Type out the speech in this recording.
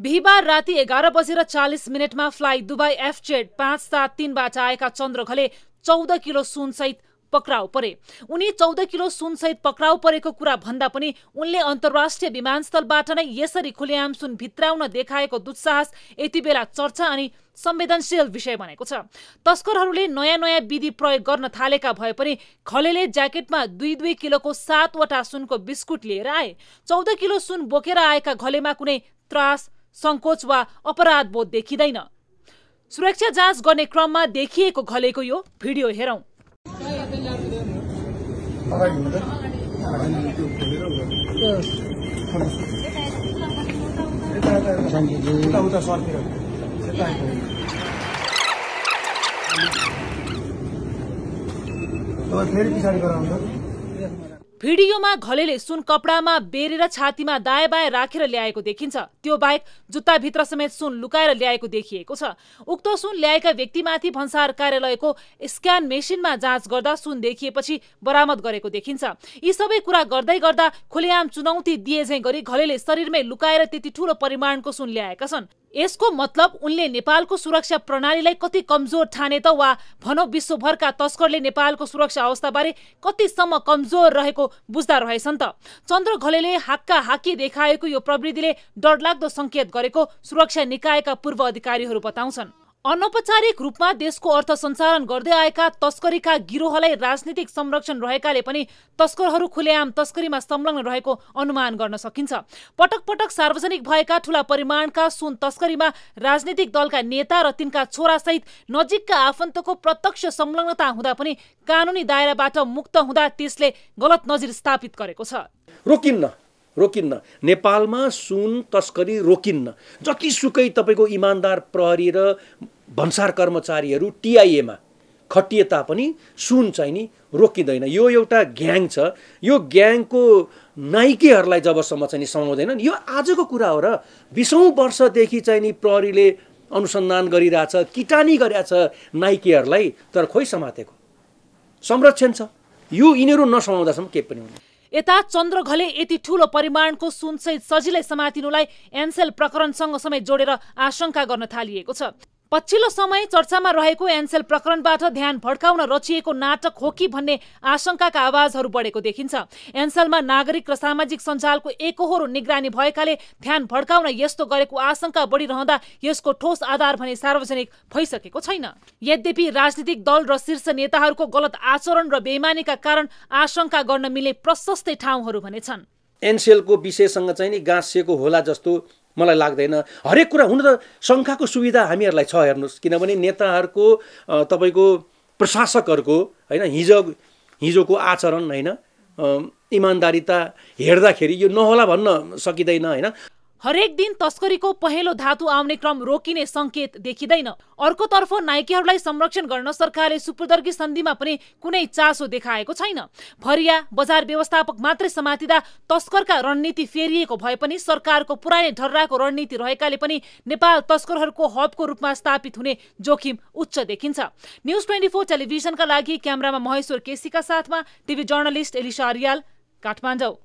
बिहिबार राति एघार बजेर चालिस मिनटमा फ्लाइ दुबई एफजेड पाँच सात तिनबाट आएका चन्द्रघले चौध किलो सुनसहित पक्राउ परे उनी चौध किलो सुनसहित पक्राउ परेको कुरा भन्दा पनि उनले अन्तर्राष्ट्रिय विमानस्थलबाट नै यसरी खुलेआम सुन भित्राउन देखाएको दुस्साहस यति बेला चर्चा अनि संवेदनशील विषय बनेको छ तस्करहरूले नयाँ नयाँ विधि प्रयोग गर्न थालेका भए पनि खलेले ज्याकेटमा दुई दुई किलोको सातवटा सुनको बिस्कुट लिएर आए चौध किलो सुन बोकेर आएका घलेमा कुनै त्रास सङ्कोच वा अपराधबोध देखिँदैन सुरक्षा जाँच गर्ने क्रममा देखिएको घलेको यो भिडियो हेरौँ फेरि पछाडि गराउँछ भिडियोमा घलेले सुन कपडामा बेरेर छातीमा दायाँ बायाँ राखेर ल्याएको देखिन्छ त्यो बाहेक जुत्ताभित्र समेत सुन लुकाएर ल्याएको देखिएको छ उक्त सुन ल्याएका व्यक्तिमाथि भन्सार कार्यालयको स्क्यान मेसिनमा जाँच गर्दा सुन देखिएपछि बरामद गरेको देखिन्छ यी सबै कुरा गर्दै गर्दा खुलेआम चुनौती दिए झैँ गरी घलेले शरीरमै लुकाएर त्यति ठुलो परिमाणको सुन ल्याएका छन् यसको मतलब उनले नेपालको सुरक्षा प्रणालीलाई कति कमजोर ठाने त वा भनौ विश्वभरका तस्करले नेपालको सुरक्षा अवस्थाबारे कतिसम्म कमजोर रहेको बुझ्दा रहेछन् त चन्द्र घलेले हाक्का हाकी देखाएको यो प्रविधिले डरलाग्दो सङ्केत गरेको सुरक्षा निकायका पूर्व अधिकारीहरू बताउँछन् अनौपचारिक रूपमा देशको अर्थ सञ्चालन गर्दै आएका तस्करीका गिरोहलाई राजनीतिक संरक्षण रहेकाले पनि तस्करहरू खुलेआम तस्करीमा संलग्न रहेको अनुमान गर्न सकिन्छ पटक पटक सार्वजनिक भएका ठूला परिमाणका सुन तस्करीमा राजनीतिक दलका नेता र तिनका छोरासहित नजिकका आफन्तको प्रत्यक्ष संलग्नता हुँदा पनि कानुनी दायराबाट मुक्त हुँदा त्यसले गलत नजिर स्थापित गरेको छ रोकिन्न रोकिन्न नेपालमा सुन तस्करी रोकिन्न जतिसुकै तपाईँको इमान्दार प्रहरी र भन्सार कर्मचारीहरू टिआइएमा खटिए तापनि सुन चाहिँ नि रोकिँदैन यो एउटा ग्याङ छ यो ग्याङको नाइकेहरूलाई जबसम्म चाहिँ नि समाउँदैनन् यो आजको कुरा हो र बिसौँ वर्षदेखि चाहिँ नि प्रहरीले अनुसन्धान गरिरहेछ किटानी गरिरहेछ नाइकेहरूलाई तर खोइ समातेको संरक्षण छ यो यिनीहरू नसमाउँदासम्म केही पनि हुँदैन यता चन्द्रघले यति ठुलो परिमाणको सुनसहित सजिलै समातिनुलाई एनसेल प्रकरणसँग समेत जोडेर आशंका गर्न थालिएको छ पछिल्लो समय चर्चामा रहेको एनसेल प्रकरणबाट ध्यान भड्काउन रचिएको नाटक हो कि भन्ने आशंकाका आवाजहरू बढेको देखिन्छ एनसेलमा नागरिक र सामाजिक सञ्जालको एकहोरो निगरानी भएकाले ध्यान भड्काउन यस्तो गरेको आशंका बढिरहँदा यसको ठोस आधार भने सार्वजनिक भइसकेको छैन यद्यपि राजनीतिक दल र शीर्ष नेताहरूको गलत आचरण र बेमानीका कारण आशंका गर्न मिले प्रशस्तै ठाउँहरू भने छन् एनसेलको विषयसँग चाहिँ नि गाँसिएको होला जस्तो मलाई लाग्दैन हरेक कुरा हुन त शङ्खाको सुविधा हामीहरूलाई छ हेर्नुहोस् किनभने नेताहरूको तपाईँको प्रशासकहरूको होइन हिजो हिजोको आचरण होइन इमान्दारिता हेर्दाखेरि यो नहोला भन्न सकिँदैन होइन हरेक दिन तस्करीको पहेँलो धातु आउने क्रम रोकिने संकेत देखिँदैन अर्कोतर्फ नाइकीहरूलाई संरक्षण गर्न सरकारले सुप्रदर्गी सन्धिमा पनि कुनै चासो देखाएको छैन फरिया बजार व्यवस्थापक मात्रै समातिदा तस्करका रणनीति फेरिएको भए पनि सरकारको पुरानै ढर्राको रणनीति रहेकाले पनि नेपाल तस्करहरूको हबको रूपमा स्थापित हुने जोखिम उच्च देखिन्छ न्युज ट्वेन्टी फोर टेलिभिजनका लागि क्यामरामा महेश्वर केसीका साथमा TV journalist Elisa Aryal Kathmandu